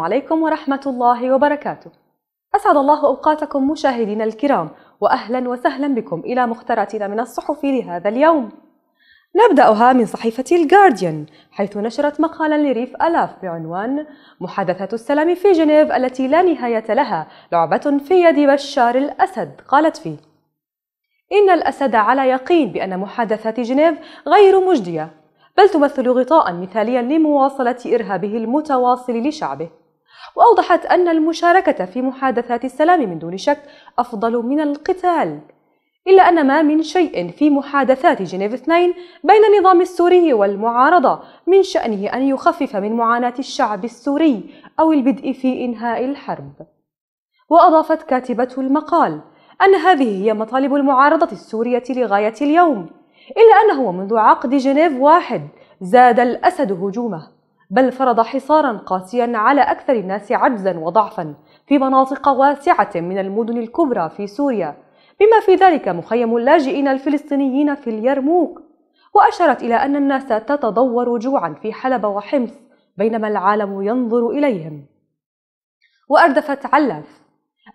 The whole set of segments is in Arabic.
السلام عليكم ورحمة الله وبركاته. أسعد الله أوقاتكم مشاهدينا الكرام، وأهلا وسهلا بكم إلى مختراتنا من الصحف لهذا اليوم. نبدأها من صحيفة الجارديان حيث نشرت مقالا لريف ألاف بعنوان محادثة السلام في جنيف التي لا نهاية لها لعبة في يد بشار الأسد قالت فيه إن الأسد على يقين بأن محادثات جنيف غير مجدية بل تمثل غطاء مثاليا لمواصلة إرهابه المتواصل لشعبه وأوضحت أن المشاركة في محادثات السلام من دون شك أفضل من القتال إلا أن ما من شيء في محادثات جنيف 2 بين النظام السوري والمعارضة من شأنه أن يخفف من معاناة الشعب السوري أو البدء في إنهاء الحرب. وأضافت كاتبة المقال أن هذه هي مطالب المعارضة السورية لغاية اليوم، إلا أنه منذ عقد جنيف واحد زاد الأسد هجومه بل فرض حصارا قاسيا على أكثر الناس عجزا وضعفا في مناطق واسعة من المدن الكبرى في سوريا بما في ذلك مخيم اللاجئين الفلسطينيين في اليرموك وأشارت إلى أن الناس تتضور جوعا في حلب وحمص بينما العالم ينظر إليهم وأردفت علاف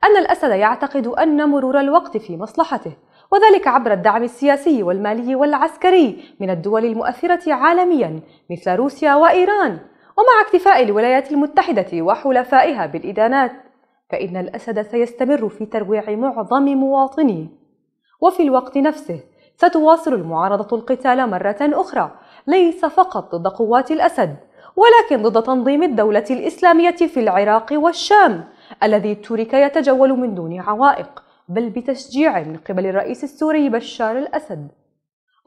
أن الأسد يعتقد أن مرور الوقت في مصلحته وذلك عبر الدعم السياسي والمالي والعسكري من الدول المؤثرة عالميا مثل روسيا وإيران ومع اكتفاء الولايات المتحدة وحلفائها بالإدانات فإن الأسد سيستمر في ترويع معظم مواطنيه وفي الوقت نفسه ستواصل المعارضة القتال مرة أخرى ليس فقط ضد قوات الأسد ولكن ضد تنظيم الدولة الإسلامية في العراق والشام الذي ترك يتجول من دون عوائق بل بتشجيع من قبل الرئيس السوري بشار الأسد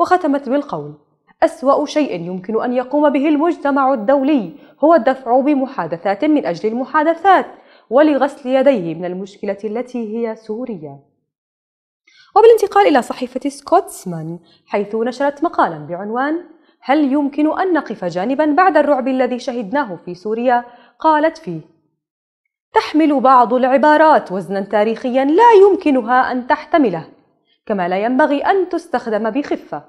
وختمت بالقول أسوأ شيء يمكن أن يقوم به المجتمع الدولي هو الدفع بمحادثات من أجل المحادثات ولغسل يديه من المشكلة التي هي سوريا وبالانتقال إلى صحيفة سكوتسمان حيث نشرت مقالا بعنوان هل يمكن أن نقف جانبا بعد الرعب الذي شهدناه في سوريا؟ قالت فيه تحمل بعض العبارات وزنا تاريخيا لا يمكنها أن تحتمله كما لا ينبغي أن تستخدم بخفة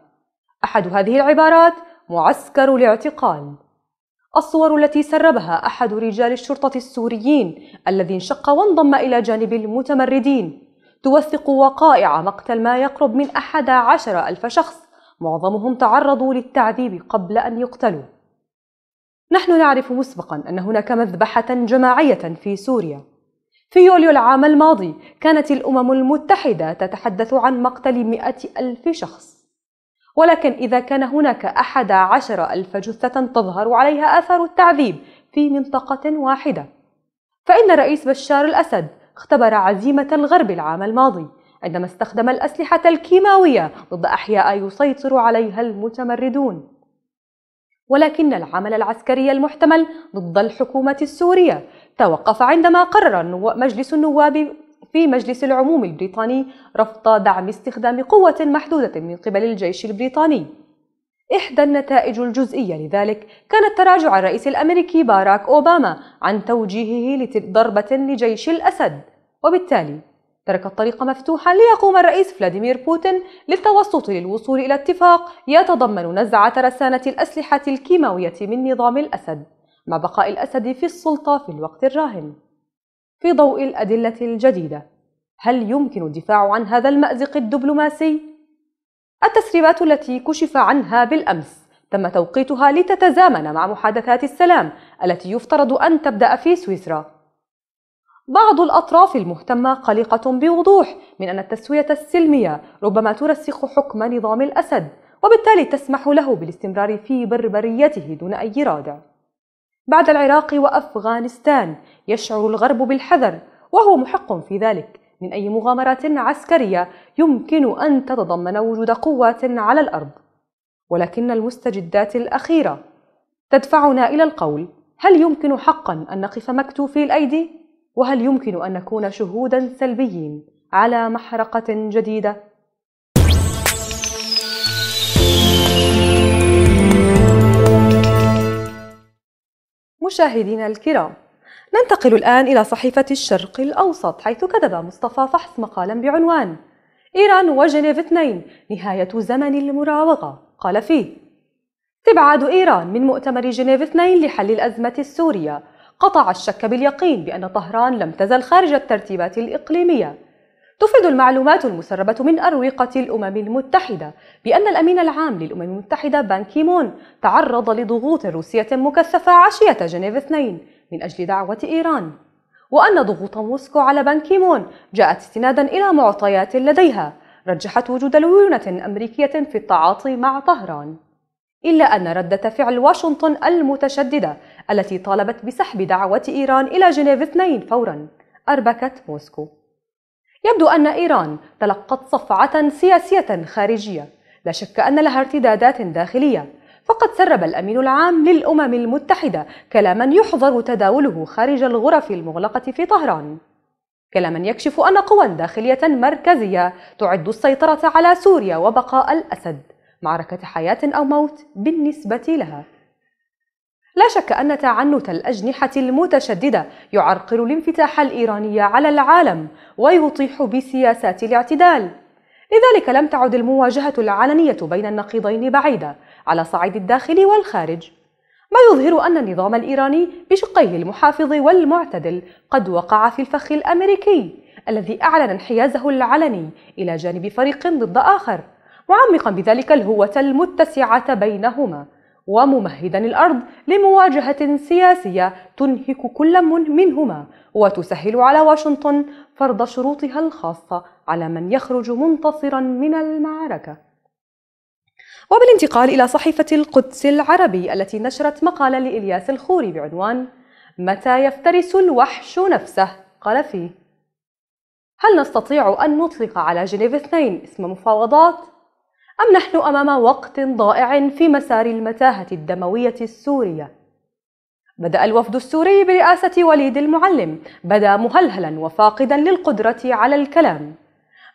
أحد هذه العبارات معسكر الاعتقال الصور التي سربها أحد رجال الشرطة السوريين الذي انشق وانضم إلى جانب المتمردين توثق وقائع مقتل ما يقرب من أحد عشر ألف شخص معظمهم تعرضوا للتعذيب قبل أن يقتلوا نحن نعرف مسبقا أن هناك مذبحة جماعية في سوريا في يوليو العام الماضي كانت الأمم المتحدة تتحدث عن مقتل مئة ألف شخص ولكن إذا كان هناك أحد عشر ألف جثة تظهر عليها آثار التعذيب في منطقة واحدة فإن رئيس بشار الأسد اختبر عزيمة الغرب العام الماضي عندما استخدم الأسلحة الكيماوية ضد أحياء يسيطر عليها المتمردون ولكن العمل العسكري المحتمل ضد الحكومة السورية توقف عندما قرر مجلس النواب في مجلس العموم البريطاني رفض دعم استخدام قوة محدودة من قبل الجيش البريطاني إحدى النتائج الجزئية لذلك كانت تراجع الرئيس الأمريكي باراك أوباما عن توجيهه لضربة لجيش الأسد وبالتالي ترك الطريق مفتوحا ليقوم الرئيس فلاديمير بوتين للتوسط للوصول إلى اتفاق يتضمن نزعة رسانة الأسلحة الكيماوية من نظام الأسد مع بقاء الأسد في السلطة في الوقت الراهن في ضوء الأدلة الجديدة هل يمكن الدفاع عن هذا المأزق الدبلوماسي؟ التسريبات التي كشف عنها بالأمس تم توقيتها لتتزامن مع محادثات السلام التي يفترض أن تبدأ في سويسرا بعض الأطراف المهتمة قلقة بوضوح من أن التسوية السلمية ربما ترسخ حكم نظام الأسد وبالتالي تسمح له بالاستمرار في بربريته دون أي رادع بعد العراق وأفغانستان يشعر الغرب بالحذر وهو محق في ذلك من أي مغامرات عسكرية يمكن أن تتضمن وجود قوات على الأرض ولكن المستجدات الأخيرة تدفعنا إلى القول هل يمكن حقا أن نقف مكتوفي الأيدي؟ وهل يمكن أن نكون شهودا سلبيين على محرقة جديدة؟ مشاهدينا الكرام ننتقل الآن إلى صحيفة الشرق الأوسط حيث كتب مصطفى فحص مقالا بعنوان إيران وجنيف 2 نهاية زمن المراوغة قال فيه استبعاد إيران من مؤتمر جنيف 2 لحل الأزمة السورية قطع الشك باليقين بأن طهران لم تزل خارج الترتيبات الإقليمية تفيد المعلومات المسربة من أروقة الأمم المتحدة بأن الأمين العام للأمم المتحدة بان كيمون تعرض لضغوط روسية مكثفة عشية جنيف 2 من أجل دعوة إيران وأن ضغوط موسكو على بان كيمون جاءت استنادا إلى معطيات لديها رجحت وجود ليونة أمريكية في التعاطي مع طهران إلا أن ردة فعل واشنطن المتشددة التي طالبت بسحب دعوة إيران إلى جنيف اثنين فورا أربكت موسكو يبدو أن إيران تلقت صفعة سياسية خارجية لا شك أن لها ارتدادات داخلية فقد سرب الأمين العام للأمم المتحدة كلاما يحظر تداوله خارج الغرف المغلقة في طهران كلاما يكشف أن قوى داخلية مركزية تعد السيطرة على سوريا وبقاء الأسد معركة حياة أو موت بالنسبة لها لا شك أن تعنت الأجنحة المتشددة يعرقل الانفتاح الإيراني على العالم ويطيح بسياسات الاعتدال لذلك لم تعد المواجهة العلنية بين النقيضين بعيدة على صعيد الداخل والخارج ما يظهر أن النظام الإيراني بشقيه المحافظ والمعتدل قد وقع في الفخ الأمريكي الذي أعلن انحيازه العلني إلى جانب فريق ضد آخر معمقا بذلك الهوة المتسعة بينهما وممهدا الأرض لمواجهة سياسية تنهك كل منهما وتسهل على واشنطن فرض شروطها الخاصة على من يخرج منتصرا من المعركة وبالانتقال إلى صحيفة القدس العربي التي نشرت مقالا لإلياس الخوري بعنوان متى يفترس الوحش نفسه قال فيه هل نستطيع أن نطلق على جنيف اثنين اسم مفاوضات أم نحن أمام وقت ضائع في مسار المتاهة الدموية السورية؟ بدأ الوفد السوري برئاسة وليد المعلم بدا مهلهلا وفاقدا للقدرة على الكلام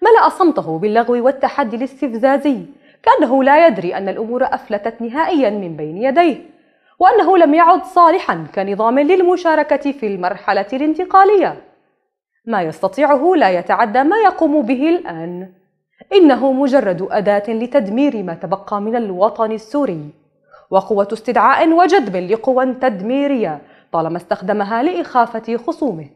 ملأ صمته باللغو والتحدي الاستفزازي كأنه لا يدري أن الأمور أفلتت نهائيا من بين يديه وأنه لم يعد صالحا كنظام للمشاركة في المرحلة الانتقالية ما يستطيعه لا يتعدى ما يقوم به الآن إنه مجرد أداة لتدمير ما تبقى من الوطن السوري وقوة استدعاء وجذب لقوى تدميرية طالما استخدمها لإخافة خصومه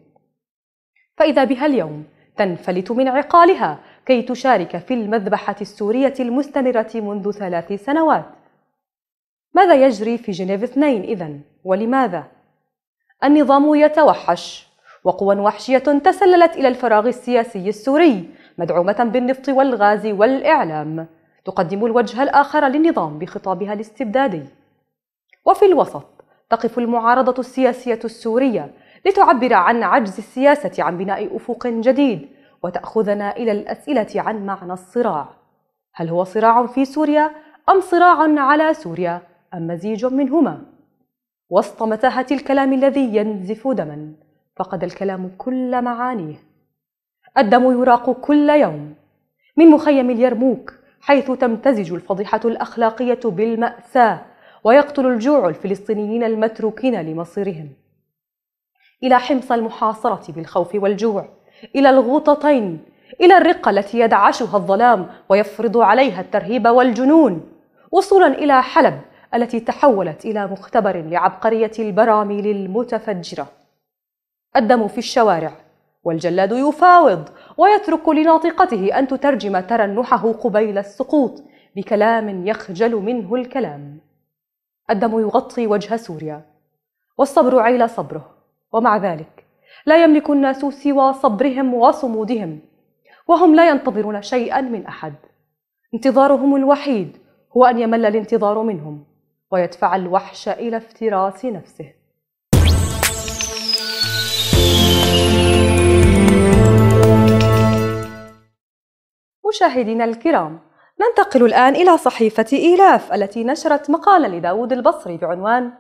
فإذا بها اليوم تنفلت من عقالها كي تشارك في المذبحة السورية المستمرة منذ ثلاث سنوات ماذا يجري في جنيف اثنين إذا ولماذا؟ النظام يتوحش وقوى وحشية تسللت إلى الفراغ السياسي السوري مدعومة بالنفط والغاز والإعلام تقدم الوجه الآخر للنظام بخطابها الاستبدادي وفي الوسط تقف المعارضة السياسية السورية لتعبر عن عجز السياسة عن بناء أفق جديد وتأخذنا إلى الأسئلة عن معنى الصراع هل هو صراع في سوريا أم صراع على سوريا أم مزيج منهما؟ وسط متاهة الكلام الذي ينزف دما فقد الكلام كل معانيه الدم يراق كل يوم من مخيم اليرموك حيث تمتزج الفضيحة الأخلاقية بالمأساة ويقتل الجوع الفلسطينيين المتروكين لمصيرهم إلى حمص المحاصرة بالخوف والجوع إلى الغوطتين إلى الرقة التي يدعشها الظلام ويفرض عليها الترهيب والجنون وصولا إلى حلب التي تحولت إلى مختبر لعبقرية البراميل المتفجرة الدم في الشوارع والجلاد يفاوض ويترك لناطقته أن تترجم ترنحه قبيل السقوط بكلام يخجل منه الكلام الدم يغطي وجه سوريا والصبر عيل صبره ومع ذلك لا يملك الناس سوى صبرهم وصمودهم وهم لا ينتظرون شيئا من أحد انتظارهم الوحيد هو أن يمل الانتظار منهم ويدفع الوحش إلى افتراس نفسه مشاهدينا الكرام ننتقل الآن إلى صحيفة إيلاف التي نشرت مقالا لداود البصري بعنوان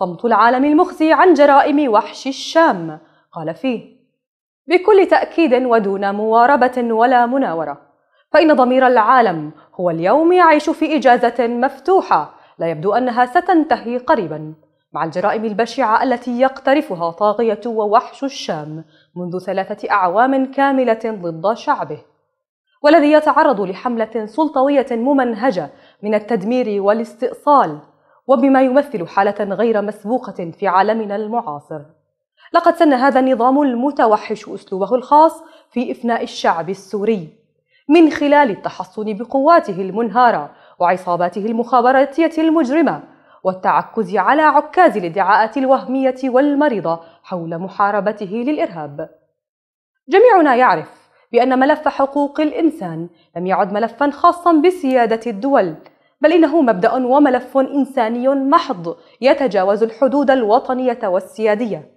صمت العالم المخزي عن جرائم وحش الشام قال فيه بكل تأكيد ودون مواربة ولا مناورة فإن ضمير العالم هو اليوم يعيش في إجازة مفتوحة لا يبدو أنها ستنتهي قريبا مع الجرائم البشعة التي يقترفها طاغية ووحش الشام منذ ثلاثة أعوام كاملة ضد شعبه والذي يتعرض لحملة سلطوية ممنهجة من التدمير والاستئصال وبما يمثل حالة غير مسبوقة في عالمنا المعاصر لقد سن هذا النظام المتوحش أسلوبه الخاص في إفناء الشعب السوري من خلال التحصن بقواته المنهارة وعصاباته المخابراتية المجرمة والتعكز على عكاز الادعاءات الوهمية والمريضة حول محاربته للإرهاب جميعنا يعرف بأن ملف حقوق الإنسان لم يعد ملفا خاصا بسيادة الدول بل إنه مبدأ وملف إنساني محض يتجاوز الحدود الوطنية والسيادية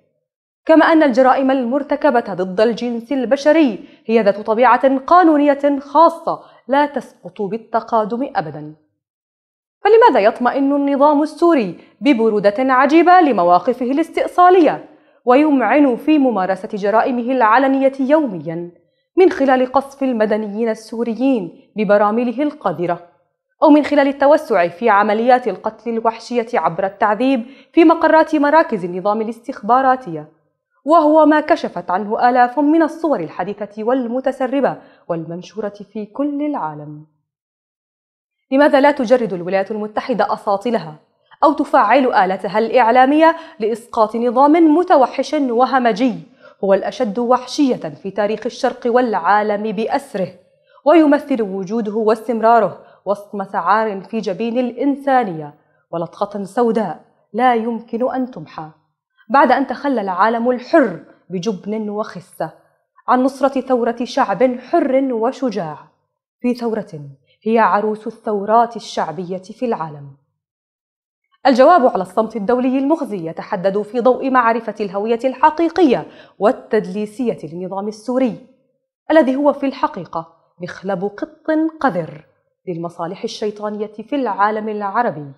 كما أن الجرائم المرتكبة ضد الجنس البشري هي ذات طبيعة قانونية خاصة لا تسقط بالتقادم أبداً فلماذا يطمئن النظام السوري ببرودة عجيبة لمواقفه الاستئصالية ويمعن في ممارسة جرائمه العلنية يومياً؟ من خلال قصف المدنيين السوريين ببراميله القذرة أو من خلال التوسع في عمليات القتل الوحشية عبر التعذيب في مقرات مراكز النظام الاستخباراتية وهو ما كشفت عنه آلاف من الصور الحديثة والمتسربة والمنشورة في كل العالم لماذا لا تجرد الولايات المتحدة أساطيلها أو تفعل آلتها الإعلامية لإسقاط نظام متوحش وهمجي هو الأشد وحشية في تاريخ الشرق والعالم بأسره ويمثل وجوده واستمراره وصمة عار في جبين الإنسانية ولطخة سوداء لا يمكن أن تمحى بعد أن تخلى العالم الحر بجبن وخسة عن نصرة ثورة شعب حر وشجاع في ثورة هي عروس الثورات الشعبية في العالم الجواب على الصمت الدولي المخزي يتحدد في ضوء معرفة الهوية الحقيقية والتدليسية للنظام السوري الذي هو في الحقيقة مخلب قط قذر للمصالح الشيطانية في العالم العربي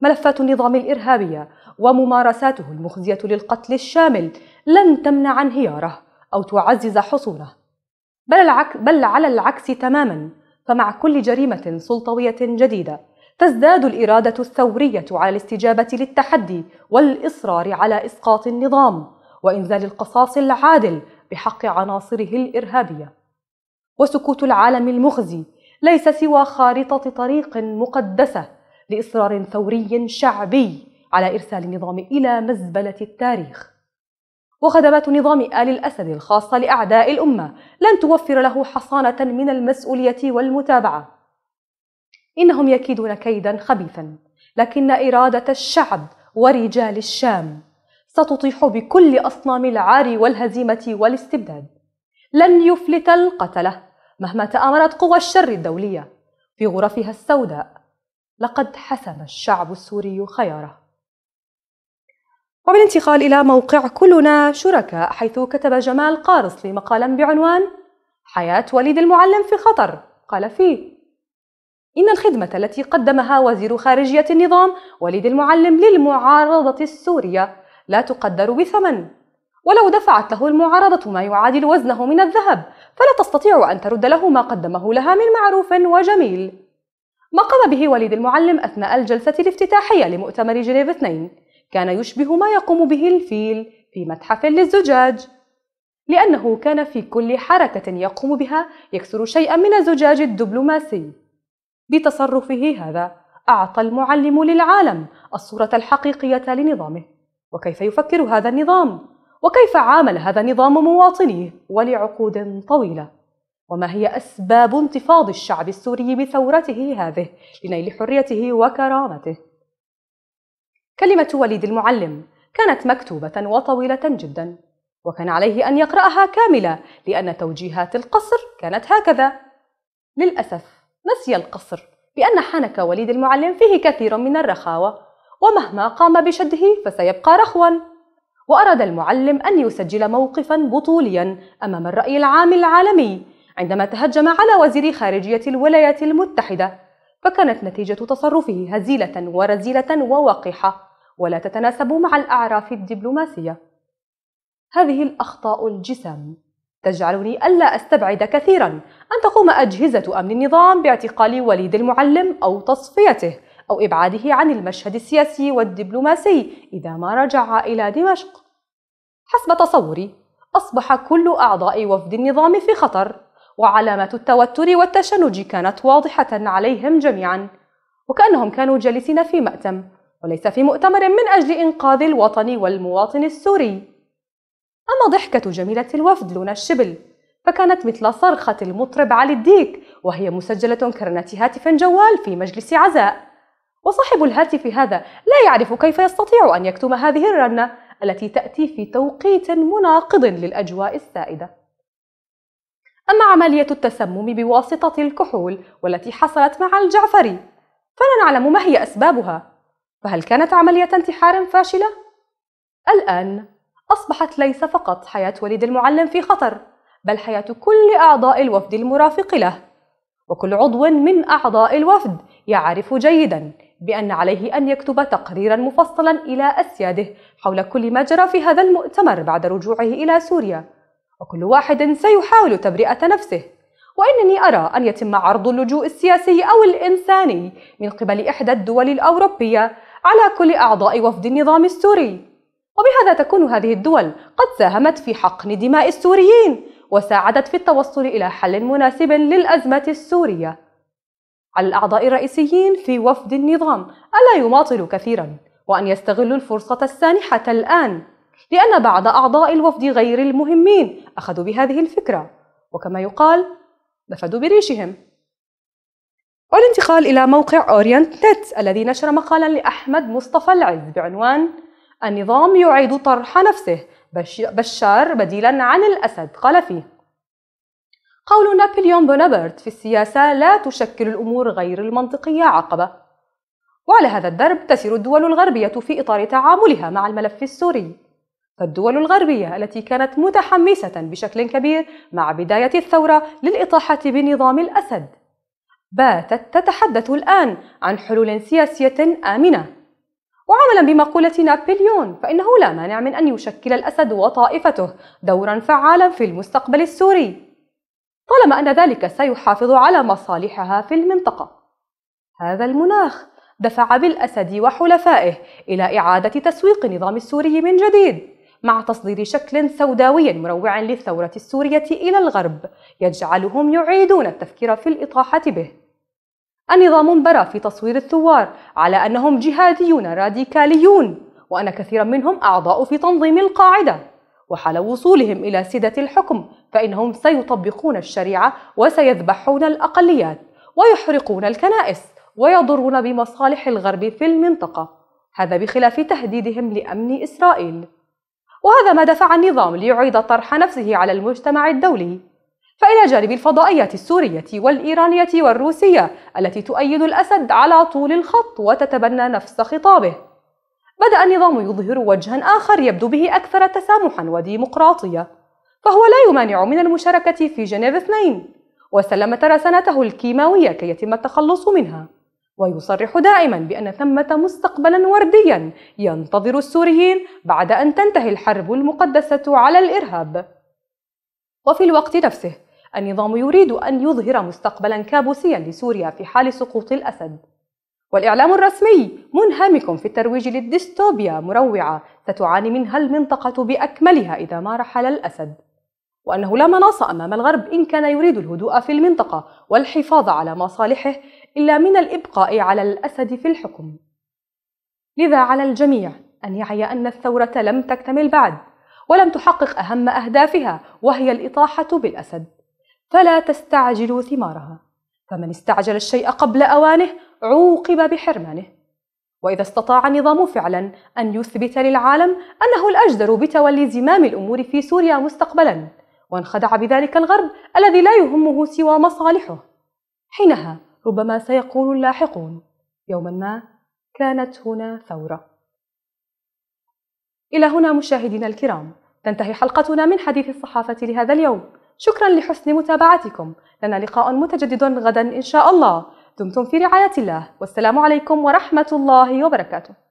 ملفات النظام الإرهابية وممارساته المخزية للقتل الشامل لن تمنع انهياره أو تعزز حصوله بل, العك بل على العكس تماما فمع كل جريمة سلطوية جديدة تزداد الإرادة الثورية على الاستجابة للتحدي والإصرار على إسقاط النظام وإنزال القصاص العادل بحق عناصره الإرهابية. وسكوت العالم المخزي ليس سوى خارطة طريق مقدسة لإصرار ثوري شعبي على إرسال النظام إلى مزبلة التاريخ. وخدمات نظام آل الأسد الخاصة لأعداء الأمة لن توفر له حصانة من المسؤولية والمتابعة إنهم يكيدون كيدا خبيثا لكن إرادة الشعب ورجال الشام ستطيح بكل أصنام العار والهزيمة والاستبداد لن يفلت القتلة مهما تآمرت قوى الشر الدولية في غرفها السوداء لقد حسم الشعب السوري خياره وبالانتقال إلى موقع كلنا شركاء حيث كتب جمال قارص مقالا بعنوان حياة وليد المعلم في خطر قال فيه إن الخدمة التي قدمها وزير خارجية النظام وليد المعلم للمعارضة السورية لا تقدر بثمن ولو دفعت له المعارضة ما يعادل وزنه من الذهب فلا تستطيع أن ترد له ما قدمه لها من معروف وجميل ما قام به وليد المعلم أثناء الجلسة الافتتاحية لمؤتمر جنيف 2 كان يشبه ما يقوم به الفيل في متحف للزجاج لأنه كان في كل حركة يقوم بها يكسر شيئا من الزجاج الدبلوماسي بتصرفه هذا أعطى المعلم للعالم الصورة الحقيقية لنظامه وكيف يفكر هذا النظام وكيف عامل هذا النظام مواطنيه ولعقود طويلة وما هي أسباب انتفاض الشعب السوري بثورته هذه لنيل حريته وكرامته كلمة وليد المعلم كانت مكتوبة وطويلة جدا وكان عليه أن يقرأها كاملة لأن توجيهات القصر كانت هكذا للأسف نسي القصر بأن حنك وليد المعلم فيه كثير من الرخاوة ومهما قام بشده فسيبقى رخوا وأراد المعلم أن يسجل موقفا بطوليا أمام الرأي العام العالمي عندما تهجم على وزير خارجية الولايات المتحدة فكانت نتيجة تصرفه هزيلة ورزيلة ووقحة ولا تتناسب مع الأعراف الدبلوماسية هذه الأخطاء الجسام تجعلني ألا أستبعد كثيرا أن تقوم أجهزة أمن النظام باعتقال وليد المعلم أو تصفيته أو إبعاده عن المشهد السياسي والدبلوماسي إذا ما رجع إلى دمشق. حسب تصوري، أصبح كل أعضاء وفد النظام في خطر، وعلامات التوتر والتشنج كانت واضحة عليهم جميعا، وكأنهم كانوا جالسين في مأتم، وليس في مؤتمر من أجل إنقاذ الوطن والمواطن السوري. أما ضحكة جميلة الوفد لونا الشبل فكانت مثل صرخة المطرب علي الديك وهي مسجلة كرنة هاتف جوال في مجلس عزاء وصاحب الهاتف هذا لا يعرف كيف يستطيع أن يكتم هذه الرنة التي تأتي في توقيت مناقض للأجواء السائدة أما عملية التسمم بواسطة الكحول والتي حصلت مع الجعفري فلا نعلم ما هي أسبابها فهل كانت عملية انتحار فاشلة؟ الآن أصبحت ليس فقط حياة وليد المعلم في خطر بل حياة كل أعضاء الوفد المرافق له وكل عضو من أعضاء الوفد يعرف جيدا بأن عليه أن يكتب تقريرا مفصلا إلى أسياده حول كل ما جرى في هذا المؤتمر بعد رجوعه إلى سوريا وكل واحد سيحاول تبرئة نفسه وإنني أرى أن يتم عرض اللجوء السياسي أو الإنساني من قبل إحدى الدول الأوروبية على كل أعضاء وفد النظام السوري وبهذا تكون هذه الدول قد ساهمت في حقن دماء السوريين وساعدت في التوصل إلى حل مناسب للأزمة السورية على الأعضاء الرئيسيين في وفد النظام ألا يماطلوا كثيرا وأن يستغلوا الفرصة السانحة الآن لأن بعض أعضاء الوفد غير المهمين أخذوا بهذه الفكرة وكما يقال نفدوا بريشهم والانتقال إلى موقع أورينت نت الذي نشر مقالا لأحمد مصطفى العز بعنوان النظام يعيد طرح نفسه بشار بديلا عن الأسد قال فيه قول نابليون بونابرت في السياسة لا تشكل الأمور غير المنطقية عقبة وعلى هذا الدرب تسير الدول الغربية في إطار تعاملها مع الملف السوري فالدول الغربية التي كانت متحمسة بشكل كبير مع بداية الثورة للإطاحة بنظام الأسد باتت تتحدث الآن عن حلول سياسية آمنة وعملا بمقولة نابليون فإنه لا مانع من أن يشكل الأسد وطائفته دورا فعالا في المستقبل السوري طالما أن ذلك سيحافظ على مصالحها في المنطقة هذا المناخ دفع بالأسد وحلفائه إلى إعادة تسويق النظام السوري من جديد مع تصدير شكل سوداوي مروع للثورة السورية إلى الغرب يجعلهم يعيدون التفكير في الإطاحة به النظام برا في تصوير الثوار على أنهم جهاديون راديكاليون وأن كثيرا منهم أعضاء في تنظيم القاعدة وحال وصولهم إلى سدة الحكم فإنهم سيطبقون الشريعة وسيذبحون الأقليات ويحرقون الكنائس ويضرون بمصالح الغرب في المنطقة هذا بخلاف تهديدهم لأمن إسرائيل وهذا ما دفع النظام ليعيد طرح نفسه على المجتمع الدولي فإلى جانب الفضائيات السورية والإيرانية والروسية التي تؤيد الأسد على طول الخط وتتبنى نفس خطابه بدأ النظام يظهر وجها آخر يبدو به أكثر تسامحا وديمقراطية فهو لا يمانع من المشاركة في جنيف اثنين وسلم ترسانته الكيماوية كي يتم التخلص منها ويصرح دائما بأن ثمة مستقبلا ورديا ينتظر السوريين بعد أن تنتهي الحرب المقدسة على الإرهاب وفي الوقت نفسه النظام يريد أن يظهر مستقبلا كابوسيا لسوريا في حال سقوط الأسد والإعلام الرسمي منهمك في الترويج للديستوبيا مروعة ستعاني منها المنطقة بأكملها إذا ما رحل الأسد وأنه لا مناص أمام الغرب إن كان يريد الهدوء في المنطقة والحفاظ على مصالحه إلا من الإبقاء على الأسد في الحكم لذا على الجميع أن يعي أن الثورة لم تكتمل بعد ولم تحقق أهم أهدافها وهي الإطاحة بالأسد فلا تستعجلوا ثمارها فمن استعجل الشيء قبل اوانه عوقب بحرمانه واذا استطاع النظام فعلا ان يثبت للعالم انه الاجدر بتولي زمام الامور في سوريا مستقبلا وانخدع بذلك الغرب الذي لا يهمه سوى مصالحه حينها ربما سيقول اللاحقون يوما ما كانت هنا ثوره الى هنا مشاهدينا الكرام تنتهي حلقتنا من حديث الصحافه لهذا اليوم شكرا لحسن متابعتكم لنا لقاء متجدد غدا إن شاء الله دمتم في رعاية الله والسلام عليكم ورحمة الله وبركاته